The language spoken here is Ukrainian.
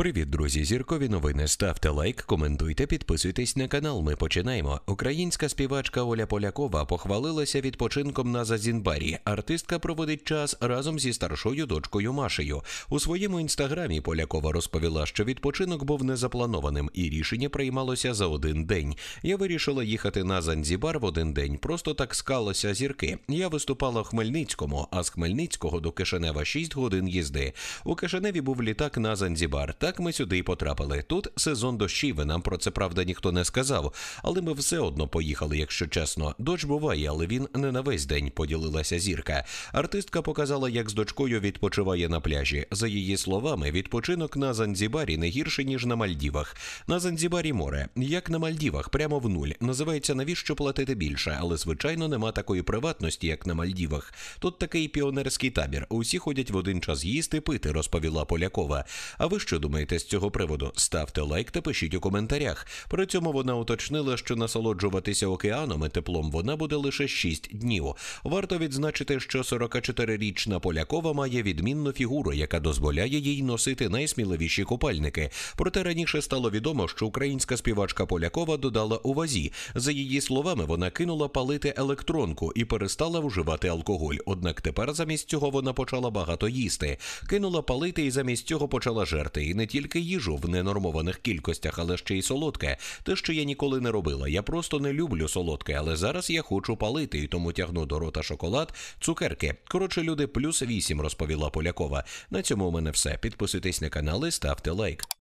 Привіт, друзі! Зіркові новини. Ставте лайк, коментуйте, підписуйтесь на канал. Ми починаємо. Українська співачка Оля Полякова похвалилася відпочинком на Зазінбарі. Артистка проводить час разом зі старшою дочкою Машею. У своєму інстаграмі Полякова розповіла, що відпочинок був незапланованим і рішення приймалося за один день. Я вирішила їхати на Занзібар в один день. Просто так скалося зірки. Я виступала в Хмельницькому, а з Хмельницького до Кишинева 6 годин їзди. У Кишиневі був літак на Занзібар. Та так ми сюди і потрапили. Тут сезон дощів, і нам про це правда ніхто не сказав, але ми все одно поїхали, якщо чесно. Дощ буває, але він не на весь день поділилася зірка. Артистка показала, як з дочкою відпочиває на пляжі. За її словами, відпочинок на Занзібарі не гірше ніж на Мальдівах. На Занзібарі море, як на Мальдівах, прямо в нуль. Називається навіщо платити більше, але звичайно нема такої приватності, як на Мальдівах. Тут такий піонерський табір. Усі ходять в один час їсти, пити, розповіла Полякова. А ви що думаєте? думаєте з цього приводу? Ставте лайк та пишіть у коментарях. При цьому вона уточнила, що насолоджуватися океаном і теплом вона буде лише 6 днів. Варто відзначити, що 44-річна полякова має відмінну фігуру, яка дозволяє їй носити найсміливіші купальники. Проте раніше стало відомо, що українська співачка Полякова додала у вазі. За її словами, вона кинула палити електронку і перестала вживати алкоголь. Однак тепер замість цього вона почала багато їсти, кинула палити і замість цього почала жерти. І не тільки їжу в ненормованих кількостях, але ще й солодке. Те, що я ніколи не робила. Я просто не люблю солодке, але зараз я хочу палити, і тому тягну до рота шоколад, цукерки. Коротше, люди, плюс вісім розповіла Полякова. На цьому у мене все. Підписуйтесь на канал і ставте лайк.